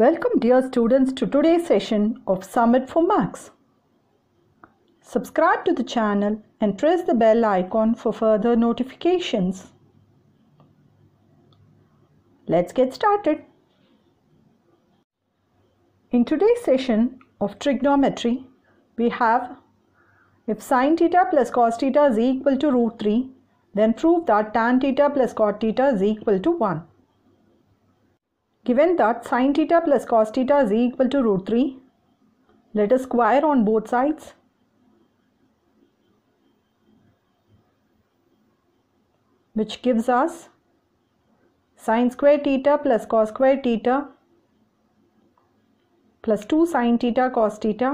Welcome dear students to today's session of Summit for Max. Subscribe to the channel and press the bell icon for further notifications. Let's get started. In today's session of trigonometry, we have if sine theta plus cos theta is equal to root 3, then prove that tan theta plus cot theta is equal to 1. Given that sine theta plus cos theta is equal to root 3, let us square on both sides. which gives us sine square theta plus cos square theta plus 2 sine theta cos theta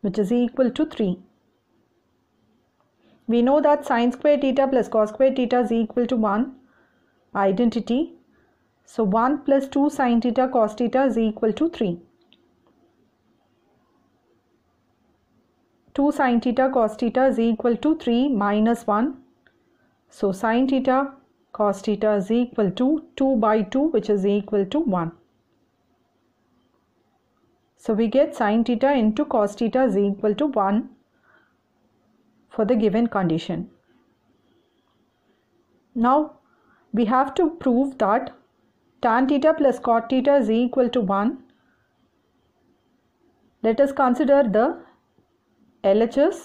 which is equal to 3. We know that sine square theta plus cos square theta is equal to 1 identity. So 1 plus 2 sine theta cos theta is equal to 3. 2 sine theta cos theta is equal to 3 minus 1. So sine theta cos theta is equal to 2 by 2 which is equal to 1. So we get sine theta into cos theta is equal to 1 for the given condition. Now we have to prove that tan theta plus cot theta is equal to 1. Let us consider the LHS.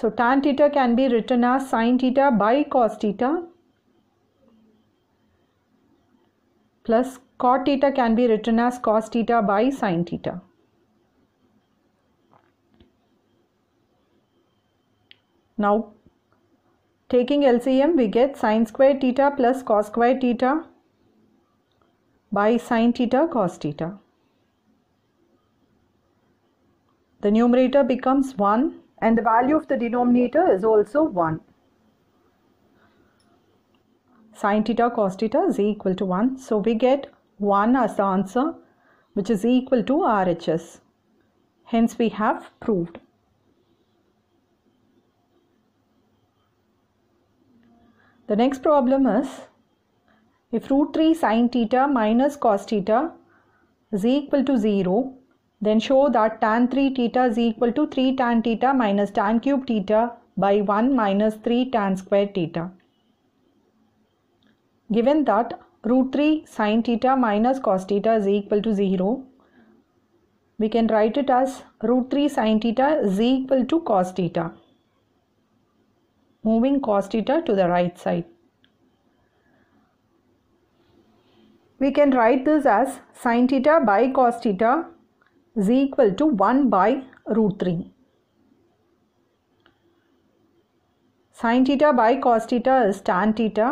So tan theta can be written as sine theta by cos theta plus cot theta can be written as cos theta by sine theta. Now taking LCM we get sine square theta plus cos square theta by sine theta cos theta. The numerator becomes 1 and the value of the denominator is also 1. Sine theta cos theta is equal to 1. So we get 1 as the answer which is equal to RHS. Hence we have proved. The next problem is if root 3 sine theta minus cos theta is equal to 0 then show that tan 3 theta is equal to 3 tan theta minus tan cube theta by 1 minus 3 tan square theta. Given that root 3 sine theta minus cos theta is equal to 0 we can write it as root 3 sine theta is equal to cos theta moving cos theta to the right side. We can write this as sin theta by cos theta is equal to 1 by root 3. Sin theta by cos theta is tan theta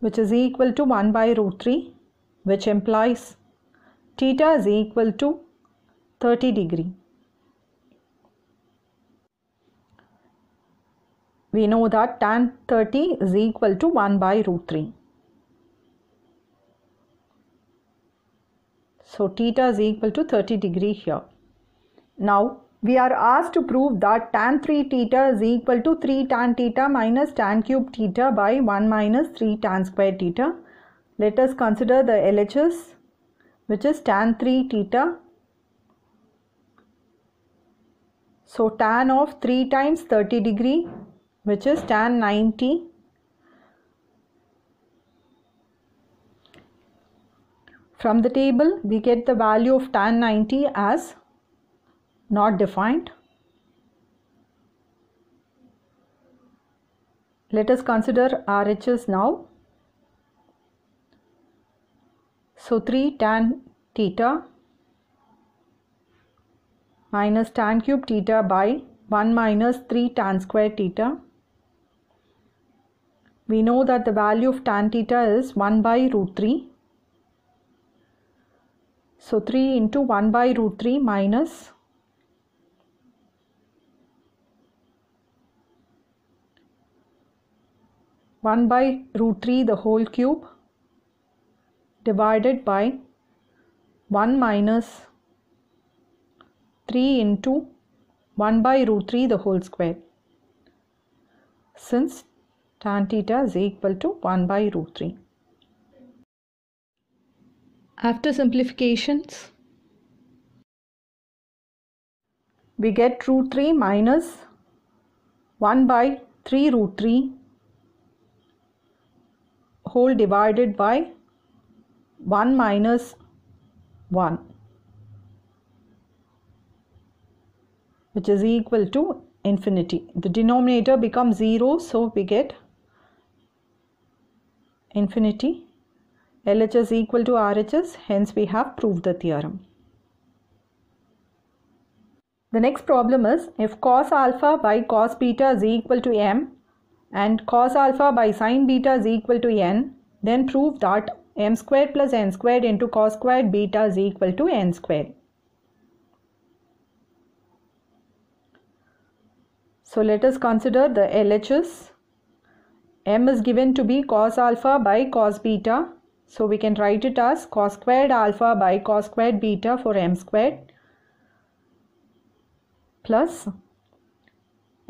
which is equal to 1 by root 3 which implies theta is equal to 30 degree. We know that tan 30 is equal to 1 by root 3. So theta is equal to 30 degree here. Now we are asked to prove that tan 3 theta is equal to 3 tan theta minus tan cube theta by 1 minus 3 tan square theta. Let us consider the LHS which is tan 3 theta. So tan of 3 times 30 degree which is tan 90 from the table we get the value of tan 90 as not defined let us consider RHS now so 3 tan theta minus tan cube theta by 1 minus 3 tan square theta we know that the value of tan theta is 1 by root 3. So 3 into 1 by root 3 minus one by root 3 the whole cube divided by 1 minus 3 into 1 by root 3 the whole square since tan theta is equal to 1 by root 3. After simplifications, we get root 3 minus 1 by 3 root 3 whole divided by 1 minus 1 which is equal to infinity. The denominator becomes 0 so we get infinity. LHS equal to RHS, hence we have proved the theorem. The next problem is if cos alpha by cos beta is equal to m and cos alpha by sin beta is equal to n, then prove that m squared plus n squared into cos squared beta is equal to n squared. So let us consider the LHS m is given to be cos alpha by cos beta. So we can write it as cos squared alpha by cos squared beta for m squared plus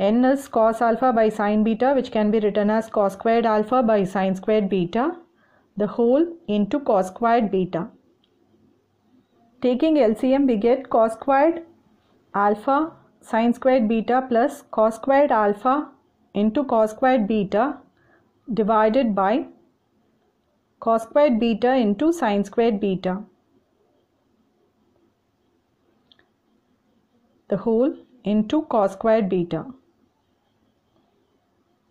n is cos alpha by sine beta which can be written as cos squared alpha by sine squared beta the whole into cos squared beta. Taking LCM we get cos squared alpha sine squared beta plus cos squared alpha into cos squared beta divided by cos squared beta into sine squared beta. The whole into cos squared beta.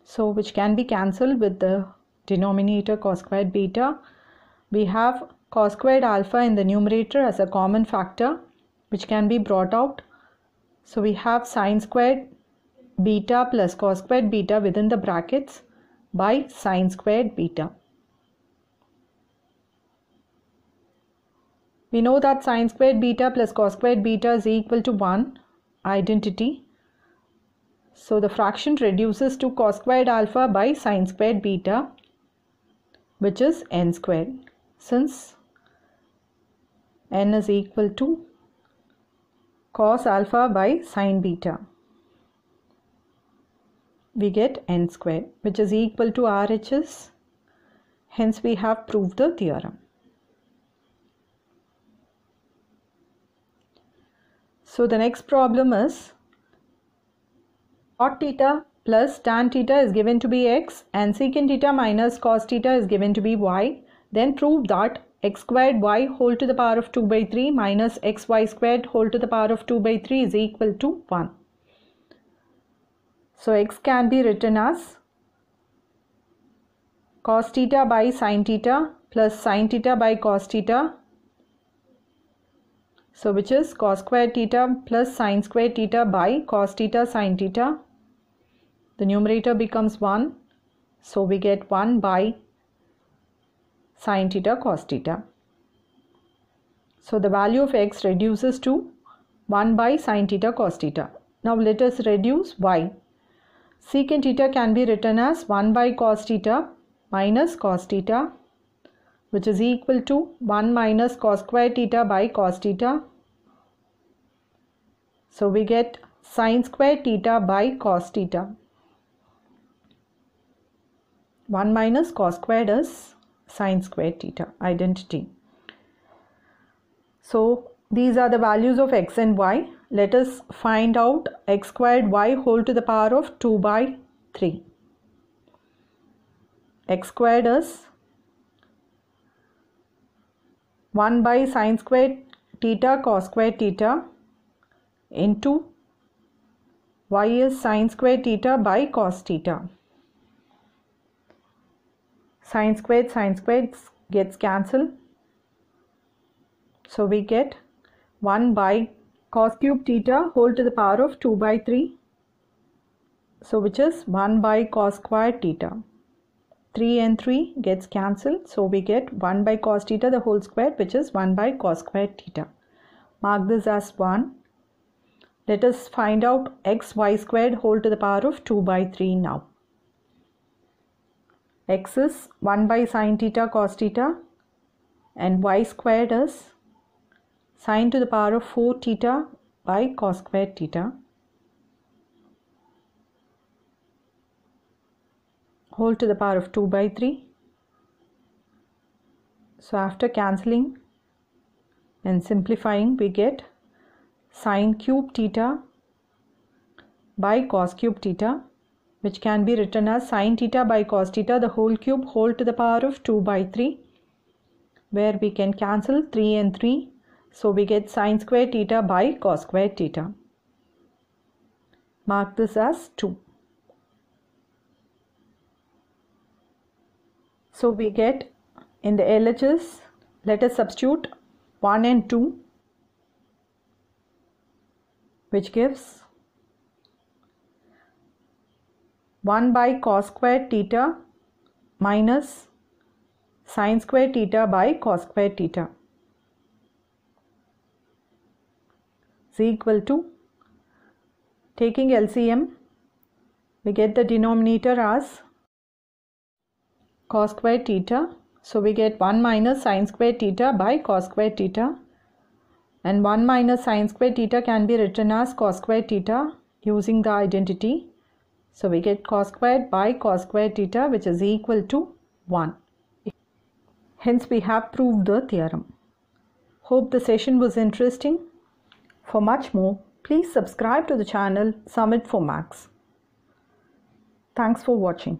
So which can be cancelled with the denominator cos squared beta. We have cos squared alpha in the numerator as a common factor which can be brought out. So we have sine squared beta plus cos squared beta within the brackets by sine squared beta. We know that sine squared beta plus cos squared beta is equal to 1 identity. So the fraction reduces to cos squared alpha by sine squared beta which is n squared since n is equal to cos alpha by sine beta we get n squared which is equal to RHS. Hence we have proved the theorem. So the next problem is cot theta plus tan theta is given to be x and secant theta minus cos theta is given to be y. Then prove that x squared y whole to the power of 2 by 3 minus xy squared whole to the power of 2 by 3 is equal to 1. So x can be written as cos theta by sin theta plus sin theta by cos theta. So which is cos square theta plus sin square theta by cos theta sin theta. The numerator becomes 1. So we get 1 by sin theta cos theta. So the value of x reduces to 1 by sin theta cos theta. Now let us reduce y secant theta can be written as 1 by cos theta minus cos theta which is equal to 1 minus cos square theta by cos theta. So we get sine square theta by cos theta. 1 minus cos squared is sine square theta identity. So these are the values of x and y let us find out x squared y whole to the power of 2 by 3. x squared is 1 by sine squared theta cos squared theta into y is sine squared theta by cos theta. Sine squared sine squared gets cancelled. So we get 1 by cos cube theta whole to the power of 2 by 3 so which is 1 by cos square theta 3 and 3 gets cancelled so we get 1 by cos theta the whole square which is 1 by cos square theta mark this as 1 let us find out x y squared whole to the power of 2 by 3 now x is 1 by sine theta cos theta and y squared is sine to the power of 4 theta by cos square theta whole to the power of 2 by 3 so after cancelling and simplifying we get sine cube theta by cos cube theta which can be written as sine theta by cos theta the whole cube whole to the power of 2 by 3 where we can cancel 3 and 3 so we get sine square theta by cos square theta. Mark this as 2. So we get in the LHS, let us substitute 1 and 2 which gives 1 by cos square theta minus sine square theta by cos square theta. is equal to taking LCM we get the denominator as cos square theta so we get 1 minus sine square theta by cos square theta and 1 minus sine square theta can be written as cos square theta using the identity so we get cos squared by cos square theta which is equal to 1 hence we have proved the theorem hope the session was interesting for much more, please subscribe to the channel Summit for Max. Thanks for watching.